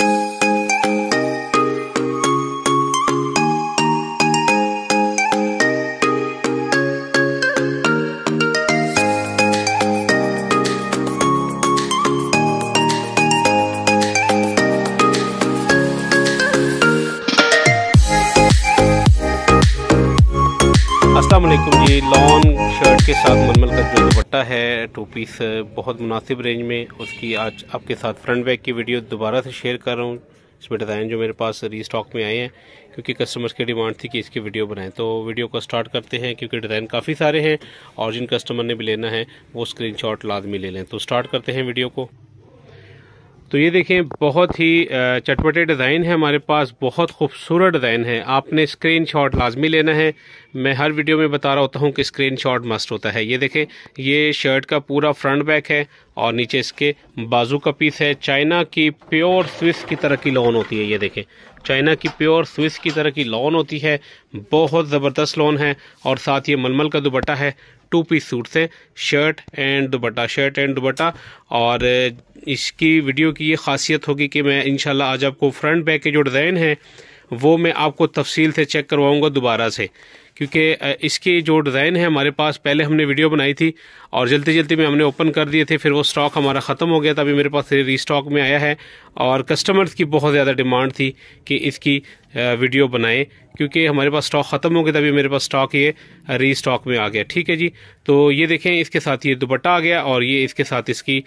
Thank you. To piece बहुत मुनासिब range में उसकी आज आपके साथ फ्रंट बैक की वीडियो दोबारा से शेयर कर रहा हूँ इसमें डिज़ाइन जो मेरे पास री स्टॉक में आए हैं क्योंकि कस्टमर्स की डिमांड थी कि इसकी वीडियो बनाएं तो वीडियो को स्टार्ट करते हैं क्योंकि डिज़ाइन काफ़ी सारे हैं और जिन कस्टमर ने भी लेना है वो स्क्रीनशॉट लाजमी ले लें तो स्टार्ट करते हैं वीडियो को तो ये देखें बहुत ही चटपटे डिज़ाइन है हमारे पास बहुत खूबसूरत डिज़ाइन है आपने स्क्रीन शॉट लाजमी लेना है मैं हर वीडियो में बता रहा होता हूँ कि स्क्रीन शॉट मस्ट होता है ये देखें ये शर्ट का पूरा फ्रंट बैक है और नीचे इसके बाजू का पीस है चाइना की प्योर स्विस की तरह की लॉन होती है ये देखें चाइना की प्योर स्विस की तरह की लॉन होती है बहुत ज़बरदस्त लॉन है और साथ ये मलमल का दुबट्टा है टू पीस सूट से शर्ट एंड दुबट्टा शर्ट एंड दुबट्टा और इसकी वीडियो की ये खासियत होगी कि मैं इनशाला आज आपको फ्रंट बैक के जो डिज़ाइन है वो मैं आपको तफसील से चेक करवाऊँगा दोबारा से क्योंकि इसके जो डिज़ाइन है हमारे पास पहले हमने वीडियो बनाई थी और जल्दी जल्दी में हमने ओपन कर दिए थे फिर वो स्टॉक हमारा ख़त्म हो गया था अभी मेरे पास री स्टॉक में आया है और कस्टमर्स की बहुत ज़्यादा डिमांड थी कि इसकी वीडियो बनाएं क्योंकि हमारे पास स्टॉक ख़त्म हो गया तभी मेरे पास स्टॉक ये री स्टॉक में आ गया ठीक है जी तो ये देखें इसके साथ ये दुपट्टा आ गया और ये इसके साथ इसकी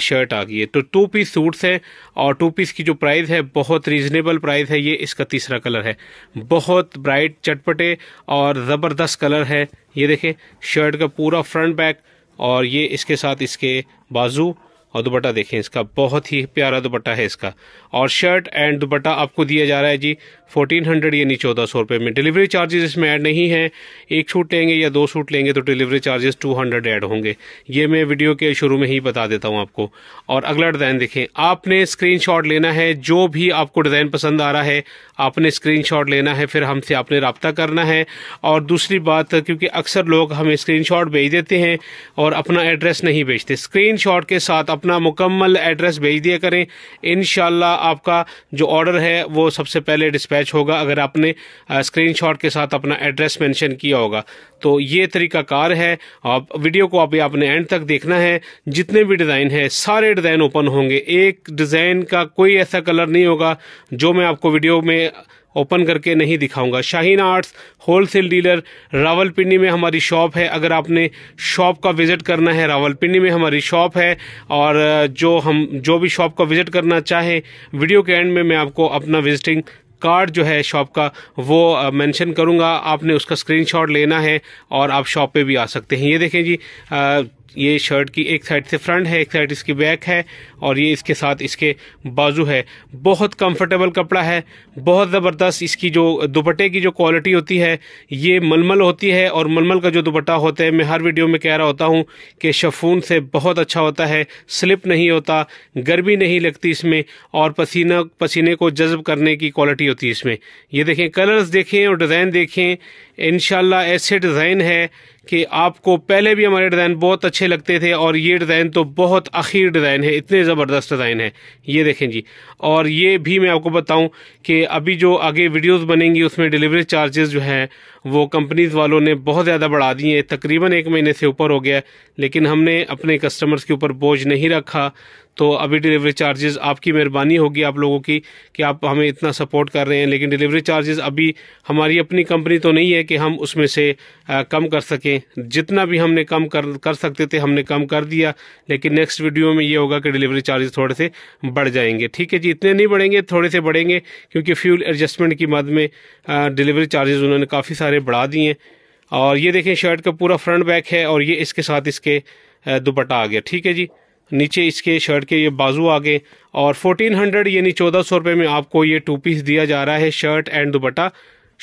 शर्ट आ गई है तो टू पीस सूट्स हैं और टू पीस की जो प्राइस है बहुत रीजनेबल प्राइस है ये इसका तीसरा कलर है बहुत ब्राइट चटपटे और ज़बरदस्त कलर है ये देखें शर्ट का पूरा फ्रंट बैक और ये इसके साथ इसके बाजू और दुपट्टा देखें इसका बहुत ही प्यारा दुपट्टा है इसका और शर्ट एंड दुपट्टा आपको दिया जा रहा है जी फोर्टीन हंड्रेड यानी चौदह सौ रुपये में डिलीवरी चार्जेस इसमें ऐड नहीं है एक सूट लेंगे या दो सूट लेंगे तो delivery charges two hundred add होंगे ये मैं वीडियो के शुरू में ही बता देता हूँ आपको और अगला डिज़ाइन देखें आपने स्क्रीन लेना है जो भी आपको डिज़ाइन पसंद आ रहा है आपने स्क्रीनशॉट लेना है फिर हमसे आपने रबता करना है और दूसरी बात क्योंकि अक्सर लोग हमें स्क्रीनशॉट भेज देते हैं और अपना एड्रेस नहीं भेजते स्क्रीनशॉट के साथ अपना मुकम्मल एड्रेस भेज दिया करें इन आपका जो ऑर्डर है वो सबसे पहले डिस्पैच होगा अगर आपने स्क्रीन के साथ अपना एड्रेस मैंशन किया होगा तो ये तरीका कार है आप वीडियो को अभी आपने एंड तक देखना है जितने भी डिज़ाइन है सारे डिज़ाइन ओपन होंगे एक डिज़ाइन का कोई ऐसा कलर नहीं होगा जो मैं आपको वीडियो में में ओपन करके नहीं दिखाऊंगा Shaheen arts wholesale dealer Rawalpindi में हमारी शॉप है अगर आपने शॉप का विज़िट करना है रावलपिंडी में हमारी शॉप है और जो हम जो भी शॉप का विज़िट करना चाहे वीडियो के एंड में मैं आपको अपना विजिटिंग कार्ड जो है शॉप का वो मेंशन करूंगा आपने उसका स्क्रीनशॉट लेना है और आप शॉप पे भी आ सकते हैं ये देखें जी आ, ये शर्ट की एक साइड से फ्रंट है एक साइड इसकी बैक है और ये इसके साथ इसके बाजू है बहुत कंफर्टेबल कपड़ा है बहुत ज़बरदस्त इसकी जो दुपट्टे की जो क्वालिटी होती है ये मलमल होती है और मलमल का जो दुपट्टा होता है मैं हर वीडियो में कह रहा होता हूँ कि शफून से बहुत अच्छा होता है स्लिप नहीं होता गर्मी नहीं लगती इसमें और पसीना पसीने को जज्ब करने की क्वालिटी होती है इसमें ये देखें कलर्स देखें और डिज़ाइन देखें इन ऐसे डिज़ाइन है कि आपको पहले भी हमारे डिज़ाइन बहुत अच्छे लगते थे और ये डिज़ाइन तो बहुत आखिर डिज़ाइन है इतने ज़बरदस्त डिज़ाइन है ये देखें जी और ये भी मैं आपको बताऊं कि अभी जो आगे वीडियोस बनेंगी उसमें डिलीवरी चार्जेस जो हैं वो कंपनीज़ वालों ने बहुत ज़्यादा बढ़ा दिए तकरीबन एक महीने से ऊपर हो गया लेकिन हमने अपने कस्टमर्स के ऊपर बोझ नहीं रखा तो अभी डिलीवरी चार्जेस आपकी मेहरबानी होगी आप लोगों की कि आप हमें इतना सपोर्ट कर रहे हैं लेकिन डिलीवरी चार्जेस अभी हमारी अपनी कंपनी तो नहीं है कि हम उसमें से आ, कम कर सकें जितना भी हमने कम कर कर सकते थे हमने कम कर दिया लेकिन नेक्स्ट वीडियो में ये होगा कि डिलीवरी चार्जेस थोड़े से बढ़ जाएंगे ठीक है जी इतने नहीं बढ़ेंगे थोड़े से बढ़ेंगे क्योंकि फ्यूल एडजस्टमेंट की मद में डिलीवरी चार्जेस उन्होंने काफ़ी सारे बढ़ा दिए और ये देखें शर्ट का पूरा फ्रंट बैक है और ये इसके साथ इसके दुपट्टा आ गया ठीक है जी नीचे इसके शर्ट के ये बाजू आ गए और 1400 यानी 1400 रुपए में आपको ये टू पीस दिया जा रहा है शर्ट एंड दुपट्टा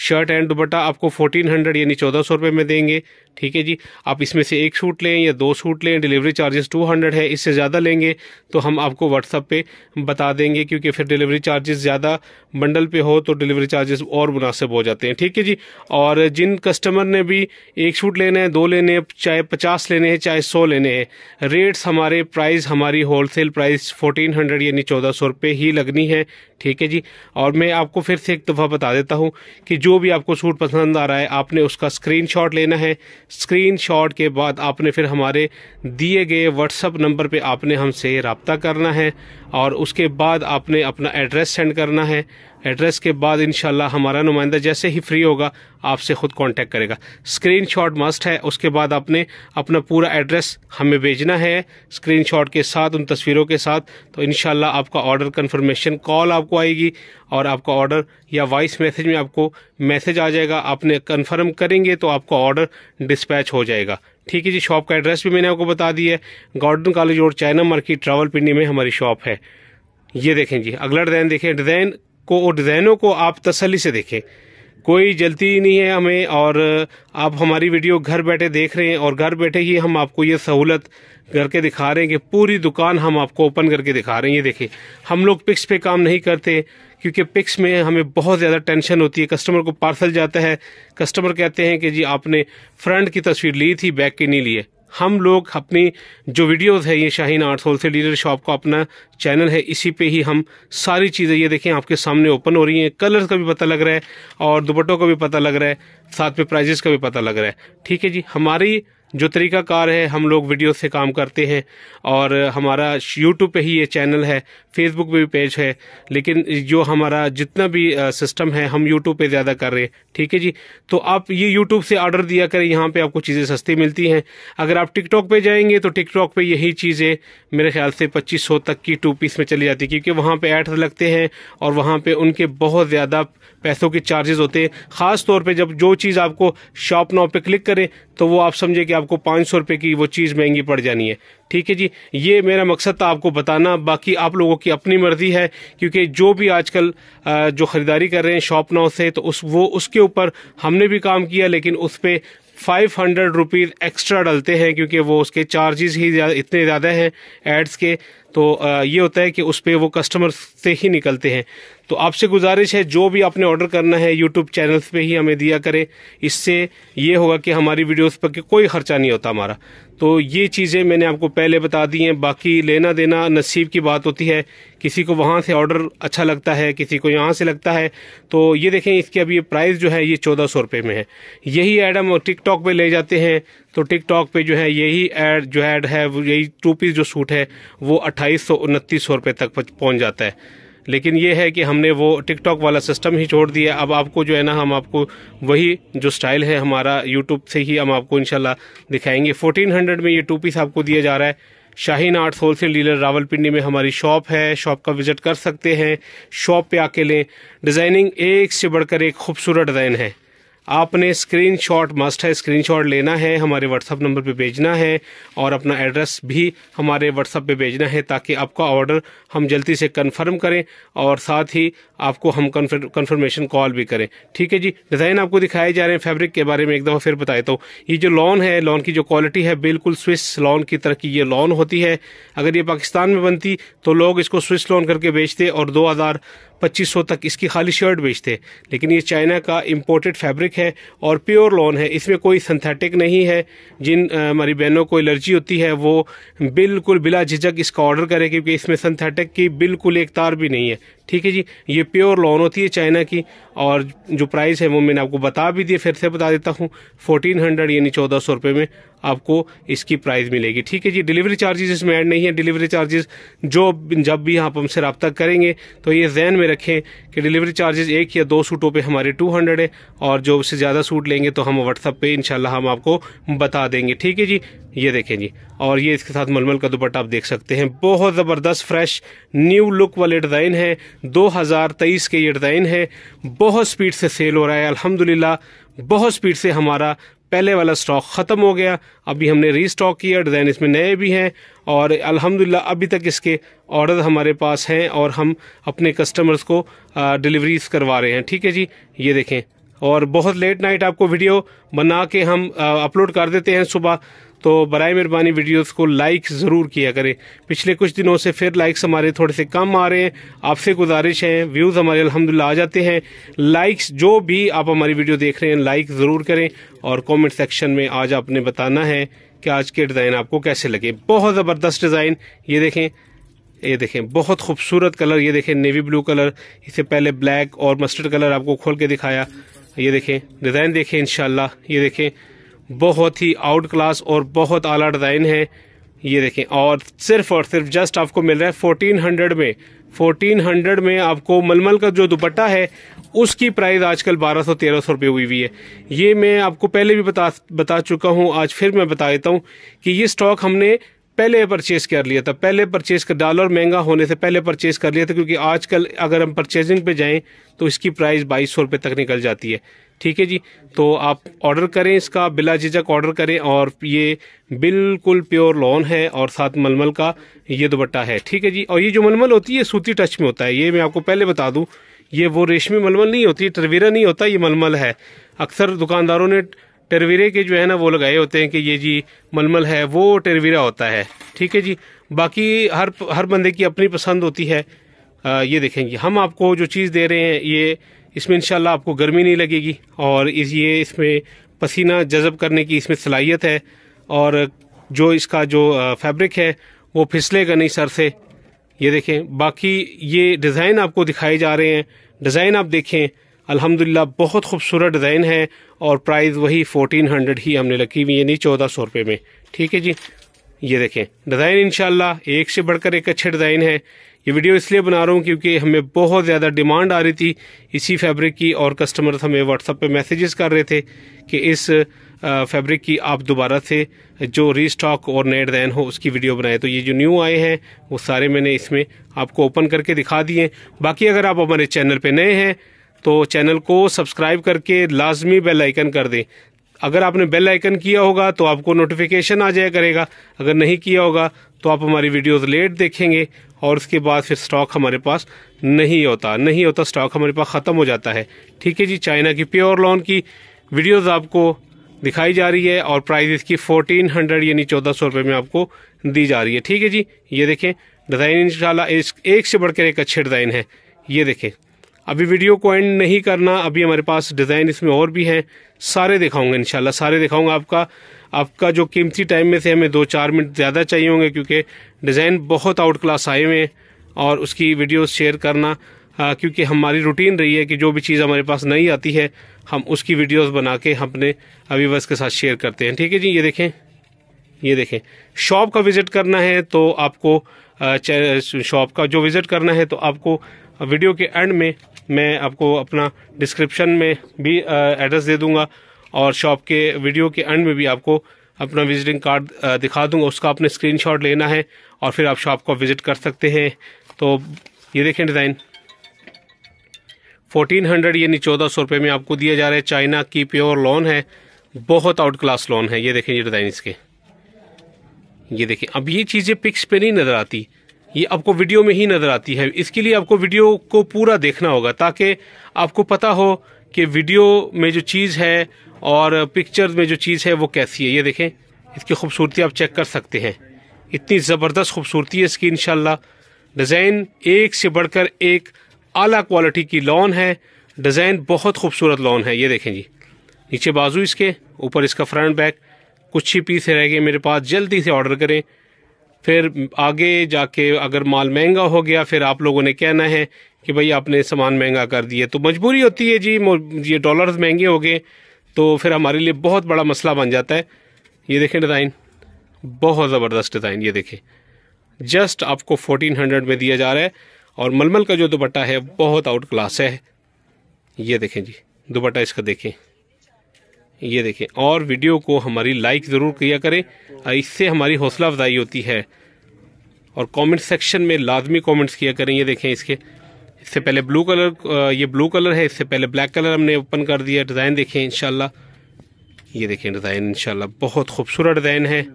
शर्ट एंड दुपट्टा आपको 1400 यानी 1400 रुपए में देंगे ठीक है जी आप इसमें से एक सूट लें या दो सूट लें डिलीवरी चार्जेस 200 है इससे ज़्यादा लेंगे तो हम आपको व्हाट्सअप पे बता देंगे क्योंकि फिर डिलीवरी चार्जेस ज़्यादा बंडल पे हो तो डिलीवरी चार्जेस और मुनासिब हो जाते हैं ठीक है जी और जिन कस्टमर ने भी एक सूट लेना है दो लेने चाहे पचास लेने हैं चाहे सौ लेने हैं रेट्स हमारे प्राइस हमारी सेल प्राइस फोर्टीन हंड्रेड यानी चौदह सौ रुपये ही लगनी है ठीक है जी और मैं आपको फिर से एक दफ़ा बता देता हूँ कि जो भी आपको सूट पसंद आ रहा है आपने उसका स्क्रीन लेना है स्क्रीनशॉट के बाद आपने फिर हमारे दिए गए व्हाट्सअप नंबर पे आपने हमसे रबता करना है और उसके बाद आपने अपना एड्रेस सेंड करना है एड्रेस के बाद इन हमारा नुमाइंदा जैसे ही फ्री होगा आपसे खुद कांटेक्ट करेगा स्क्रीनशॉट मस्ट है उसके बाद आपने अपना पूरा एड्रेस हमें भेजना है स्क्रीनशॉट के साथ उन तस्वीरों के साथ तो इन आपका ऑर्डर कन्फर्मेशन कॉल आपको आएगी और आपका ऑर्डर या वॉइस मैसेज में आपको मैसेज आ जाएगा आपने कन्फर्म करेंगे तो आपका ऑर्डर डिस्पैच हो जाएगा ठीक है जी शॉप का एड्रेस भी मैंने आपको बता दिया है गॉर्डन कॉलेज और चाइना मार्केट ट्रावल पिंडी में हमारी शॉप है ये देखें जी अगला डिज़ाइन देखें डिज़ाइन को और डिज़ाइनों को आप तसली से देखें कोई जल्दी नहीं है हमें और आप हमारी वीडियो घर बैठे देख रहे हैं और घर बैठे ही हम आपको ये सहूलत करके दिखा रहे हैं कि पूरी दुकान हम आपको ओपन करके दिखा रहे हैं ये देखिए हम लोग पिक्स पे काम नहीं करते क्योंकि पिक्स में हमें बहुत ज़्यादा टेंशन होती है कस्टमर को पार्सल जाता है कस्टमर कहते हैं कि जी आपने फ्रंट की तस्वीर ली थी बैक की नहीं ली है हम लोग अपनी जो वीडियोस है ये Shaheen arts wholesale dealer shop का अपना चैनल है इसी पे ही हम सारी चीज़ें ये देखें आपके सामने ओपन हो रही हैं कलर्स का भी पता लग रहा है और दुपट्टों का भी पता लग रहा है साथ में प्राइजेस का भी पता लग रहा है ठीक है जी हमारी जो तरीका कार है हम लोग वीडियो से काम करते हैं और हमारा यूट्यूब पे ही ये चैनल है फेसबुक पे भी पेज है लेकिन जो हमारा जितना भी सिस्टम है हम यूट्यूब पे ज़्यादा कर रहे हैं ठीक है जी तो आप ये यूट्यूब से ऑर्डर दिया करें यहाँ पे आपको चीज़ें सस्ती मिलती हैं अगर आप टिकटॉक पे जाएंगे तो टिकटॉक पे यही चीज़ें मेरे ख्याल से पच्चीस तक की टू पीस में चली जाती है क्योंकि वहाँ पर एड्स लगते हैं और वहाँ पर उनके बहुत ज़्यादा पैसों के चार्जेस होते हैं ख़ास तौर पर जब जो चीज़ आपको शॉप नाव पर क्लिक करें तो वो आप समझे कि आप आपको पाँच सौ रुपये की वो चीज़ महंगी पड़ जानी है ठीक है जी ये मेरा मकसद था आपको बताना बाकी आप लोगों की अपनी मर्जी है क्योंकि जो भी आजकल जो ख़रीदारी कर रहे हैं शॉप नाउ से तो उस वो उसके ऊपर हमने भी काम किया लेकिन उस पर फाइव हंड्रेड रुपीज़ एक्स्ट्रा डलते हैं क्योंकि वो उसके चार्जेस ही जा, इतने ज़्यादा हैं एड्स के तो ये होता है कि उस पर वो कस्टमर से ही निकलते हैं तो आपसे गुजारिश है जो भी आपने ऑर्डर करना है यूट्यूब चैनल्स पे ही हमें दिया करें इससे ये होगा कि हमारी वीडियोस पर कोई खर्चा नहीं होता हमारा तो ये चीज़ें मैंने आपको पहले बता दी हैं बाकी लेना देना नसीब की बात होती है किसी को वहाँ से ऑर्डर अच्छा लगता है किसी को यहाँ से लगता है तो ये देखें इसके अभी ये प्राइस जो है ये चौदह सौ रुपये में है यही ऐड हम टिकटॉक पे ले जाते हैं तो टिकटॉक पे जो है यही ऐड जो ऐड है यही टू पीस जो सूट है वो अट्ठाईस सौ उनतीस सौ रुपये तक पहुँच जाता है लेकिन ये है कि हमने वो टिकटॉक वाला सिस्टम ही छोड़ दिया अब आपको जो है ना हम आपको वही जो स्टाइल है हमारा यूट्यूब से ही हम आपको इनशाला दिखाएंगे फोर्टीन हंड्रेड में ये टू पीस आपको दिया जा रहा है Shaheen arts wholesale dealer Rawalpindi में हमारी शॉप है शॉप का विजिट कर सकते हैं शॉप पे आके लें डिज़ाइनिंग एक से बढ़कर एक खूबसूरत डिज़ाइन है आपने स्क्रीनशॉट मस्ट है स्क्रीनशॉट लेना है हमारे व्हाट्सअप नंबर पे भेजना है और अपना एड्रेस भी हमारे व्हाट्सअप पे भेजना है ताकि आपका ऑर्डर हम जल्दी से कंफर्म करें और साथ ही आपको हम कंफर्मेशन कॉल भी करें ठीक है जी डिज़ाइन आपको दिखाए जा रहे हैं फैब्रिक के बारे में एक दफ़ा फिर बता देता तो हूँ ये जो लॉन है लॉन की जो क्वालिटी है बिल्कुल स्विस लॉन की तरह की ये लॉन होती है अगर ये पाकिस्तान में बनती तो लोग इसको स्विस लॉन करके बेचते और दो पच्चीस सौ तक इसकी खाली शर्ट बेचते लेकिन ये चाइना का इम्पोर्टेड फैब्रिक है और प्योर लॉन है इसमें कोई सिंथेटिक नहीं है जिन हमारी बहनों को एलर्जी होती है वो बिल्कुल बिला झिझक इसका ऑर्डर करें क्योंकि इसमें सिंथेटिक की बिल्कुल एक तार भी नहीं है ठीक है जी ये प्योर लॉन होती है चाइना की और जो प्राइस है वो मैंने आपको बता भी दिया फिर से बता देता हूँ फोर्टीन हंड्रेड यानी चौदह सौ रुपये में आपको इसकी प्राइस मिलेगी ठीक है जी डिलीवरी चार्जेस इसमें ऐड नहीं है डिलीवरी चार्जेस जो जब भी आप हमसे रबता करेंगे तो ये जहन में रखें कि डिलीवरी चार्जेस एक या दो सूटों पे हमारे टू हंड्रेड है और जो उससे ज़्यादा सूट लेंगे तो हम व्हाट्सअप पे इनशाला हम आपको बता देंगे ठीक है जी ये देखें जी और ये इसके साथ मलमल का दुपट्टा आप देख सकते हैं बहुत ज़बरदस्त फ्रेश न्यू लुक वाले डिज़ाइन है दो के ये डिज़ाइन है बहुत बहुत स्पीड से सेल हो रहा है अल्हम्दुलिल्लाह बहुत स्पीड से हमारा पहले वाला स्टॉक ख़त्म हो गया अभी हमने रीस्टॉक किया डिज़ाइन इसमें नए भी हैं और अल्हम्दुलिल्लाह अभी तक इसके ऑर्डर हमारे पास हैं और हम अपने कस्टमर्स को डिलीवरीज करवा रहे हैं ठीक है जी ये देखें और बहुत लेट नाइट आपको वीडियो बना के हम अपलोड कर देते हैं सुबह तो बर मेहरबानी वीडियोस को लाइक ज़रूर किया करें पिछले कुछ दिनों से फिर लाइक्स हमारे थोड़े से कम आ रहे हैं आपसे गुजारिश है व्यूज़ हमारे अलहमदिल्ला आ जाते हैं लाइक्स जो भी आप हमारी वीडियो देख रहे हैं लाइक ज़रूर करें और कमेंट सेक्शन में आज आपने बताना है कि आज के डिज़ाइन आपको कैसे लगे बहुत ज़बरदस्त डिज़ाइन ये देखें ये देखें बहुत खूबसूरत कलर ये देखें नेवी ब्लू कलर इससे पहले ब्लैक और मस्टर्ड कलर आपको खोल के दिखाया ये देखें डिज़ाइन देखें इन ये देखें बहुत ही आउट क्लास और बहुत आला डिज़ाइन है ये देखें और सिर्फ और सिर्फ जस्ट आपको मिल रहा है फोर्टीन हंड्रेड में फोर्टीन हंड्रेड में आपको मलमल का जो दुपट्टा है उसकी प्राइस आजकल बारह 1300 तेरह सौ रुपये हुई हुई है ये मैं आपको पहले भी बता बता चुका हूँ आज फिर मैं बता देता हूँ कि ये स्टॉक हमने पहले परचेज कर लिया था पहले परचेज कर डॉलर महंगा होने से पहले परचेज कर लिया था क्योंकि आजकल अगर हम परचेजिंग पे जाएं तो इसकी प्राइस बाईस सौ रुपये तक निकल जाती है ठीक है जी तो आप ऑर्डर करें इसका बिला झिझक ऑर्डर करें और ये बिल्कुल प्योर लॉन है और साथ मलमल का ये दुपट्टा है ठीक है जी और ये जो मलमल होती है सूती टच में होता है ये मैं आपको पहले बता दूँ ये वो रेशमी मलमल नहीं होती टरवीरा नहीं होता ये मलमल है अक्सर दुकानदारों ने टेरवीरे के जो है ना वो लगाए होते हैं कि ये जी मलमल है वो टेरवीरा होता है ठीक है जी बाकी हर हर बंदे की अपनी पसंद होती है आ, ये देखेंगे हम आपको जो चीज़ दे रहे हैं ये इसमें इंशाल्लाह आपको गर्मी नहीं लगेगी और इस ये इसमें पसीना जज़ब करने की इसमें सलाहियत है और जो इसका जो फैब्रिक है वो फिसलेगा नहीं सर से ये देखें बाकी ये डिज़ाइन आपको दिखाए जा रहे हैं डिज़ाइन आप देखें अल्हम्दुलिल्लाह बहुत खूबसूरत डिज़ाइन है और प्राइस वही फोर्टीन हंड्रेड ही हमने रखी हुई यानी चौदह सौ रुपये में ठीक है जी ये देखें डिज़ाइन इनशाला एक से बढ़कर एक अच्छे डिज़ाइन है ये वीडियो इसलिए बना रहा हूँ क्योंकि हमें बहुत ज़्यादा डिमांड आ रही थी इसी फैब्रिक की और कस्टमर हमें व्हाट्सअप पे मैसेजेस कर रहे थे कि इस फैब्रिक की आप दोबारा से जो रीस्टॉक और नए डिज़ाइन हो उसकी वीडियो बनाए तो ये जो न्यू आए हैं वो सारे मैंने इसमें आपको ओपन करके दिखा दिए बाकी अगर आप हमारे चैनल पर नए हैं तो चैनल को सब्सक्राइब करके लाजमी बेल आइकन कर दें अगर आपने बेल आइकन किया होगा तो आपको नोटिफिकेशन आ जाया करेगा अगर नहीं किया होगा तो आप हमारी वीडियोस लेट देखेंगे और उसके बाद फिर स्टॉक हमारे पास नहीं होता नहीं होता स्टॉक हमारे पास ख़त्म हो जाता है ठीक है जी चाइना की प्योर लॉन की वीडियोस आपको दिखाई जा रही है और प्राइस इसकी फोर्टीन हंड्रेड यानी चौदह सौ रुपये में आपको दी जा रही है ठीक है जी ये देखें डिज़ाइन इंशाल्लाह एक से बढ़कर एक अच्छे डिज़ाइन है ये देखें अभी वीडियो को एंड नहीं करना अभी हमारे पास डिज़ाइन इसमें और भी हैं सारे दिखाऊंगा इनशाला सारे दिखाऊंगा आपका आपका जो कीमती टाइम में से हमें दो चार मिनट ज़्यादा चाहिए होंगे क्योंकि डिज़ाइन बहुत आउट क्लास आए हुए हैं और उसकी वीडियो शेयर करना आ, क्योंकि हमारी रूटीन रही है कि जो भी चीज़ हमारे पास नहीं आती है हम उसकी वीडियोस बना के हम अपने व्यूवर्स के साथ शेयर करते हैं ठीक है जी ये देखें ये देखें शॉप का विज़िट करना है तो आपको शॉप का जो विज़िट करना है तो आपको वीडियो के एंड में मैं आपको अपना डिस्क्रिप्शन में भी एड्रेस दे दूंगा और शॉप के वीडियो के एंड में भी आपको अपना विजिटिंग कार्ड दिखा दूंगा उसका आपने स्क्रीनशॉट लेना है और फिर आप शॉप को विज़िट कर सकते हैं तो ये देखें डिज़ाइन फोर्टीन हंड्रेड यानी चौदह सौ रुपये में आपको दिया जा रहा है चाइना की प्योर लोन है बहुत आउट क्लास लोन है ये देखें ये डिज़ाइन इसके ये देखें अब ये चीज़ें पिक्स पे नहीं नज़र आती ये आपको वीडियो में ही नजर आती है इसके लिए आपको वीडियो को पूरा देखना होगा ताकि आपको पता हो कि वीडियो में जो चीज़ है और पिक्चर में जो चीज़ है वो कैसी है ये देखें इसकी खूबसूरती आप चेक कर सकते हैं इतनी ज़बरदस्त खूबसूरती है इसकी इन डिज़ाइन एक से बढ़कर एक आला क्वालिटी की लॉन है डिज़ाइन बहुत खूबसूरत लॉन है ये देखें जी नीचे बाजू इसके ऊपर इसका फ्रंट बैक कुछ ही पीस रह गए मेरे पास जल्दी से ऑर्डर करें फिर आगे जाके अगर माल महंगा हो गया फिर आप लोगों ने कहना है कि भाई आपने सामान महंगा कर दिया तो मजबूरी होती है जी ये डॉलर्स महंगे हो गए तो फिर हमारे लिए बहुत बड़ा मसला बन जाता है ये देखें डिज़ाइन बहुत ज़बरदस्त डिज़ाइन ये देखें जस्ट आपको फोर्टीन हंड्रेड में दिया जा रहा है और मलमल का जो दुपट्टा है बहुत आउट क्लास है ये देखें जी दुपट्टा इसका देखें ये देखें और वीडियो को हमारी लाइक ज़रूर किया करें इससे हमारी हौसला अफजाई होती है और कमेंट सेक्शन में लाजमी कमेंट्स किया करें ये देखें इसके इससे पहले ब्लू कलर ये ब्लू कलर है इससे पहले ब्लैक कलर हमने ओपन कर दिया डिज़ाइन देखें इन ये देखें डिज़ाइन इन बहुत खूबसूरत डिज़ाइन है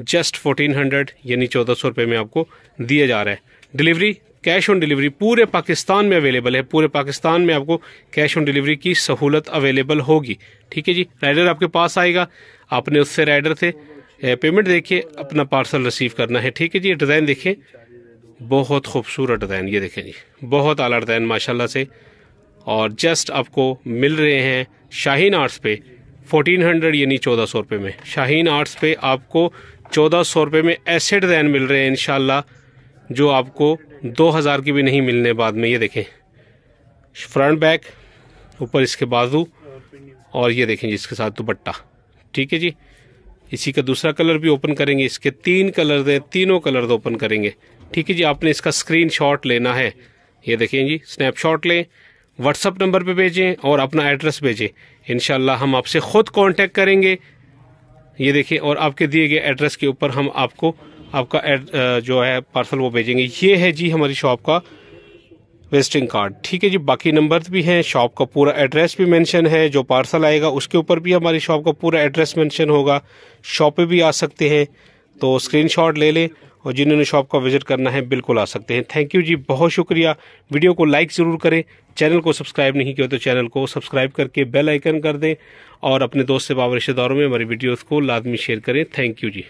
जस्ट फोर्टीन हंड्रेड यानी चौदह सौ रुपये में आपको दिया जा रहा है डिलीवरी कैश ऑन डिलीवरी पूरे पाकिस्तान में अवेलेबल है पूरे पाकिस्तान में आपको कैश ऑन डिलीवरी की सहूलत अवेलेबल होगी ठीक है जी राइडर आपके पास आएगा आपने उससे राइडर से पेमेंट देखिए अपना पार्सल रिसीव करना है ठीक है जी डिज़ाइन देखें बहुत खूबसूरत डिज़ाइन ये देखें जी बहुत आला डिज़ाइन माशाल्लाह से और जस्ट आपको मिल रहे हैं शाहीन आर्ट्स पे 1400 यानी चौदह सौ रुपये में शाहीन आर्ट्स पे आपको चौदह सौ रुपये में ऐसे डिज़ाइन मिल रहे हैं इन जो आपको दो हज़ार की भी नहीं मिलने बाद में ये देखें फ्रंट बैक ऊपर इसके बाजू और ये देखें जी इसके साथ दुपट्टा ठीक है जी इसी का दूसरा कलर भी ओपन करेंगे इसके तीन कलर दें तीनों कलर ओपन करेंगे ठीक है जी आपने इसका स्क्रीन शॉट लेना है ये देखें जी स्नैपशॉट लें व्हाट्सअप नंबर पर भेजें और अपना एड्रेस भेजें इन हम आपसे ख़ुद कॉन्टेक्ट करेंगे ये देखिए और आपके दिए गए एड्रेस के ऊपर हम आपको आपका एड, जो है पार्सल वो भेजेंगे ये है जी हमारी शॉप का विजिटिंग कार्ड ठीक है जी बाकी नंबर भी हैं शॉप का पूरा एड्रेस भी मेंशन है जो पार्सल आएगा उसके ऊपर भी हमारी शॉप का पूरा एड्रेस मेंशन होगा शॉप पे भी आ सकते हैं तो स्क्रीनशॉट ले लें और जिन्होंने शॉप का विजिट करना है बिल्कुल आ सकते हैं थैंक यू जी बहुत शुक्रिया वीडियो को लाइक ज़रूर करें चैनल को सब्सक्राइब नहीं किया तो चैनल को सब्सक्राइब करके बेल आइकन कर दें और अपने दोस्त से बाबा रिश्तेदारों में हमारी वीडियोज़ को लादमी शेयर करें थैंक यू जी